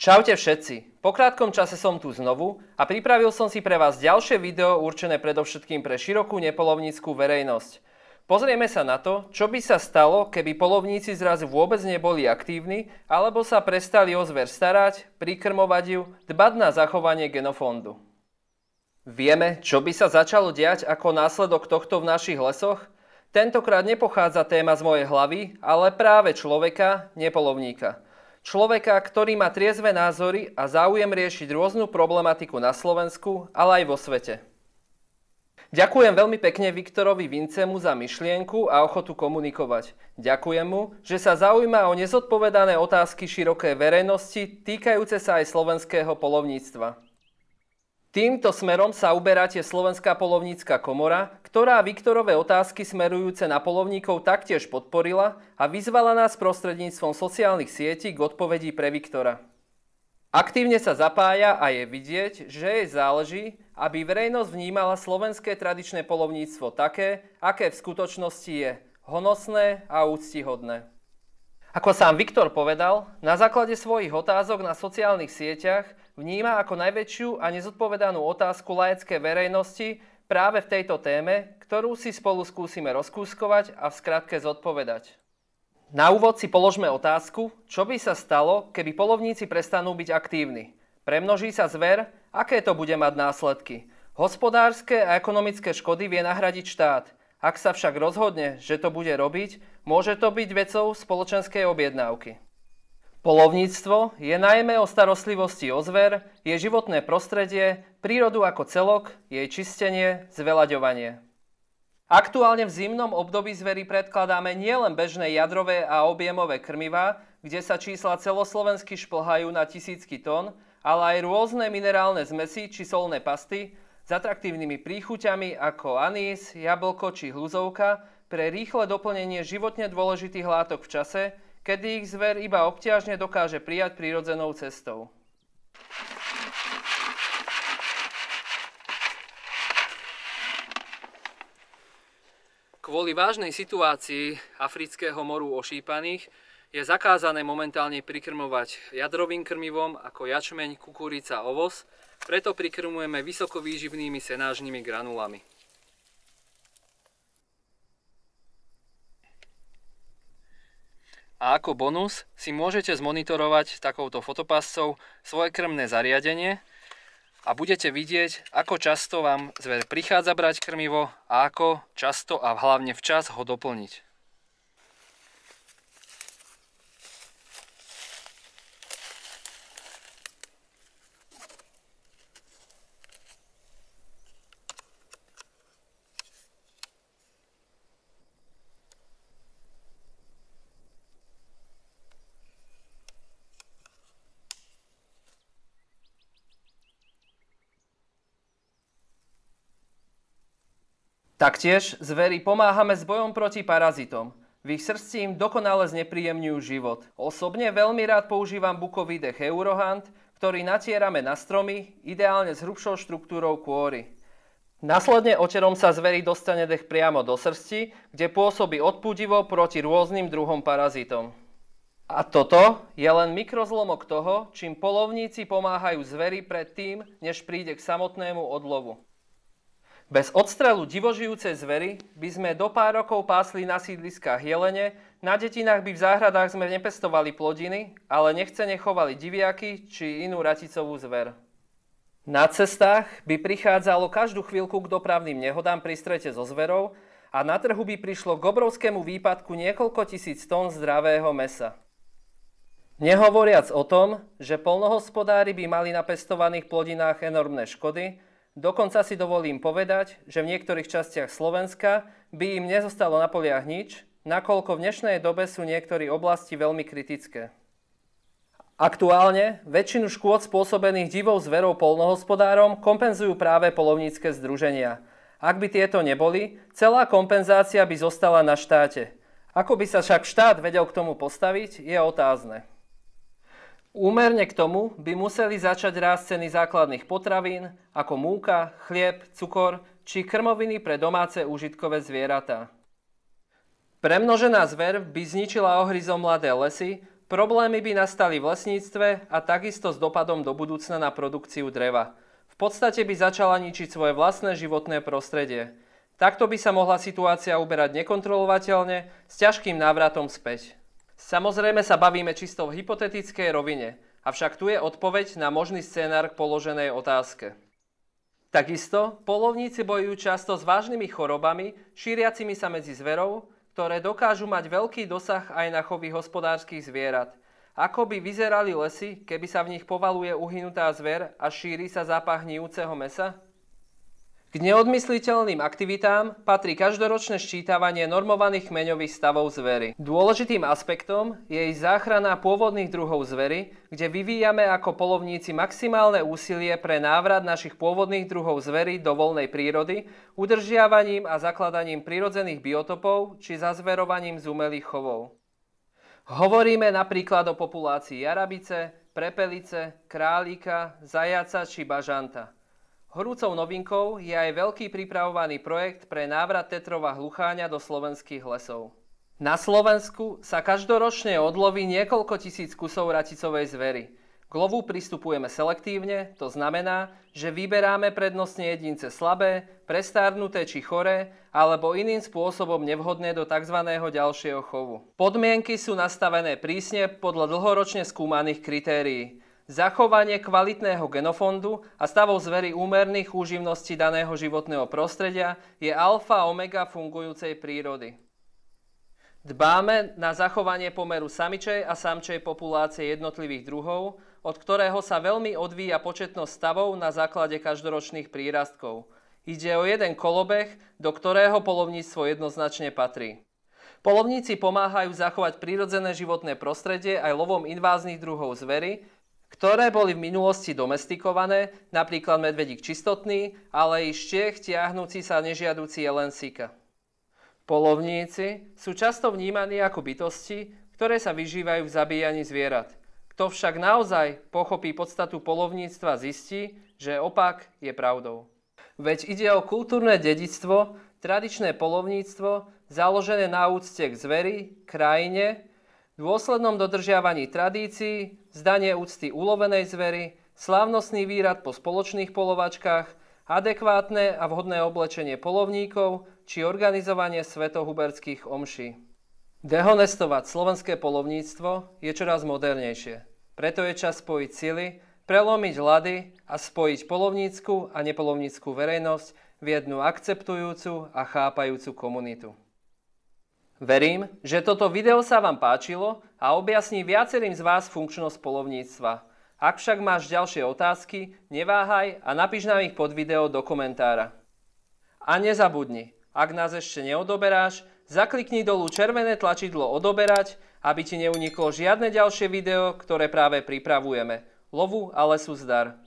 Čaute všetci! Po krátkom čase som tu znovu a pripravil som si pre vás ďalšie video určené predovšetkým pre širokú nepolovníckú verejnosť. Pozrieme sa na to, čo by sa stalo, keby polovníci zrazu vôbec neboli aktívni alebo sa prestali o zver starať, prikrmovať ju, dbať na zachovanie genofondu. Vieme, čo by sa začalo diať ako následok tohto v našich lesoch? Tentokrát nepochádza téma z mojej hlavy, ale práve človeka, nepolovníka – Človeka, ktorý má triezve názory a záujem riešiť rôznu problematiku na Slovensku, ale aj vo svete. Ďakujem veľmi pekne Viktorovi Vincemu za myšlienku a ochotu komunikovať. Ďakujem mu, že sa zaujíma o nezodpovedané otázky širokej verejnosti týkajúce sa aj slovenského polovníctva. Týmto smerom sa uberá Slovenská polovnícka komora, ktorá Viktorové otázky smerujúce na polovníkov taktiež podporila a vyzvala nás prostredníctvom sociálnych sietí k odpovedí pre Viktora. Aktívne sa zapája a je vidieť, že jej záleží, aby verejnosť vnímala slovenské tradičné polovníctvo také, aké v skutočnosti je honosné a úctihodné. Ako sám Viktor povedal, na základe svojich otázok na sociálnych sieťach vníma ako najväčšiu a nezodpovedanú otázku laickej verejnosti práve v tejto téme, ktorú si spolu skúsime rozkúskovať a v skratke zodpovedať. Na úvod si položme otázku, čo by sa stalo, keby polovníci prestanú byť aktívni. Premnoží sa zver, aké to bude mať následky. Hospodárske a ekonomické škody vie nahradiť štát. Ak sa však rozhodne, že to bude robiť, môže to byť vecou spoločenskej objednávky. Polovníctvo je najmä o starostlivosti o zver, jej životné prostredie, prírodu ako celok, jej čistenie, zvelaďovanie. Aktuálne v zimnom období zvery predkladáme nielen bežné jadrové a objemové krmiva, kde sa čísla celoslovensky šplhajú na tisícky tón, ale aj rôzne minerálne zmesy či solné pasty s atraktívnymi príchuťami ako anís, jablko či hluzovka pre rýchle doplnenie životne dôležitých látok v čase, kedy ich zver iba obťažne dokáže prijať prírodzenou cestou. Kvôli vážnej situácii afrického moru ošípaných je zakázané momentálne prikrmovať jadrovým krmivom ako jačmeň, kukurica, ovoz, preto prikrmujeme vysokovýživnými senážnymi granulami. a ako bonus si môžete zmonitorovať takouto fotopascou svoje krmné zariadenie a budete vidieť, ako často vám zver prichádza brať krmivo a ako často a hlavne včas ho doplniť. Taktiež zvery pomáhame s bojom proti parazitom. V ich srdci im dokonale znepríjemňujú život. Osobne veľmi rád používam bukový dech Eurohand, ktorý natierame na stromy, ideálne s hrubšou štruktúrou kôry. Následne oterom sa zveri dostane dech priamo do srsti, kde pôsobí odpudivo proti rôznym druhom parazitom. A toto je len mikrozlomok toho, čím polovníci pomáhajú zveri pred tým, než príde k samotnému odlovu. Bez odstrelu divožijúcej zvery by sme do pár rokov pásli na sídliskách jelene, na detinách by v záhradách sme nepestovali plodiny, ale nechcene chovali diviaky či inú raticovú zver. Na cestách by prichádzalo každú chvíľku k dopravným nehodám pri strete so zverou a na trhu by prišlo k obrovskému výpadku niekoľko tisíc tón zdravého mesa. Nehovoriac o tom, že polnohospodári by mali na pestovaných plodinách enormné škody, Dokonca si dovolím povedať, že v niektorých častiach Slovenska by im nezostalo na poliach nič, nakoľko v dnešnej dobe sú niektorí oblasti veľmi kritické. Aktuálne väčšinu škôd spôsobených divou zverou polnohospodárom kompenzujú práve polovnícke združenia. Ak by tieto neboli, celá kompenzácia by zostala na štáte. Ako by sa však štát vedel k tomu postaviť, je otázne. Úmerne k tomu by museli začať rásť ceny základných potravín ako múka, chlieb, cukor či krmoviny pre domáce úžitkové zvieratá. Premnožená zver by zničila ohryzom mladé lesy, problémy by nastali v lesníctve a takisto s dopadom do budúcna na produkciu dreva. V podstate by začala ničiť svoje vlastné životné prostredie. Takto by sa mohla situácia uberať nekontrolovateľne s ťažkým návratom späť. Samozrejme sa bavíme čisto v hypotetickej rovine, avšak tu je odpoveď na možný scénar k položenej otázke. Takisto polovníci bojujú často s vážnymi chorobami, šíriacimi sa medzi zverov, ktoré dokážu mať veľký dosah aj na chovy hospodárskych zvierat. Ako by vyzerali lesy, keby sa v nich povaluje uhynutá zver a šíri sa zápach hníjúceho mesa? K neodmysliteľným aktivitám patrí každoročné ščítavanie normovaných kmeňových stavov zvery. Dôležitým aspektom je ich záchrana pôvodných druhov zvery, kde vyvíjame ako polovníci maximálne úsilie pre návrat našich pôvodných druhov zvery do voľnej prírody, udržiavaním a zakladaním prírodzených biotopov či zazverovaním umelých chovov. Hovoríme napríklad o populácii jarabice, prepelice, králika, zajaca či bažanta – Horúcou novinkou je aj veľký pripravovaný projekt pre návrat tetrova hlucháňa do slovenských lesov. Na Slovensku sa každoročne odloví niekoľko tisíc kusov raticovej zvery. K lovu pristupujeme selektívne, to znamená, že vyberáme prednostne jedince slabé, prestárnuté či choré, alebo iným spôsobom nevhodné do tzv. ďalšieho chovu. Podmienky sú nastavené prísne podľa dlhoročne skúmaných kritérií zachovanie kvalitného genofondu a stavov zvery úmerných úživností daného životného prostredia je alfa a omega fungujúcej prírody. Dbáme na zachovanie pomeru samičej a samčej populácie jednotlivých druhov, od ktorého sa veľmi odvíja početnosť stavov na základe každoročných prírastkov. Ide o jeden kolobeh, do ktorého polovníctvo jednoznačne patrí. Polovníci pomáhajú zachovať prírodzené životné prostredie aj lovom inváznych druhov zvery, ktoré boli v minulosti domestikované, napríklad medvedík čistotný, ale i štiech tiahnúci sa nežiaduci jelen sika. Polovníci sú často vnímaní ako bytosti, ktoré sa vyžívajú v zabíjaní zvierat. Kto však naozaj pochopí podstatu polovníctva, zistí, že opak je pravdou. Veď ide o kultúrne dedictvo, tradičné polovníctvo, založené na úcte k zveri, krajine dôslednom dodržiavaní tradícií, zdanie úcty ulovenej zvery, slávnostný výrad po spoločných polovačkách, adekvátne a vhodné oblečenie polovníkov či organizovanie svetohuberských omší. Dehonestovať slovenské polovníctvo je čoraz modernejšie. Preto je čas spojiť sily, prelomiť hlady a spojiť polovnícku a nepolovnícku verejnosť v jednu akceptujúcu a chápajúcu komunitu. Verím, že toto video sa vám páčilo a objasní viacerým z vás funkčnosť polovníctva. Ak však máš ďalšie otázky, neváhaj a napíš nám ich pod video do komentára. A nezabudni, ak nás ešte neodoberáš, zaklikni dolu červené tlačidlo odoberať, aby ti neuniklo žiadne ďalšie video, ktoré práve pripravujeme. Lovu a lesu zdar!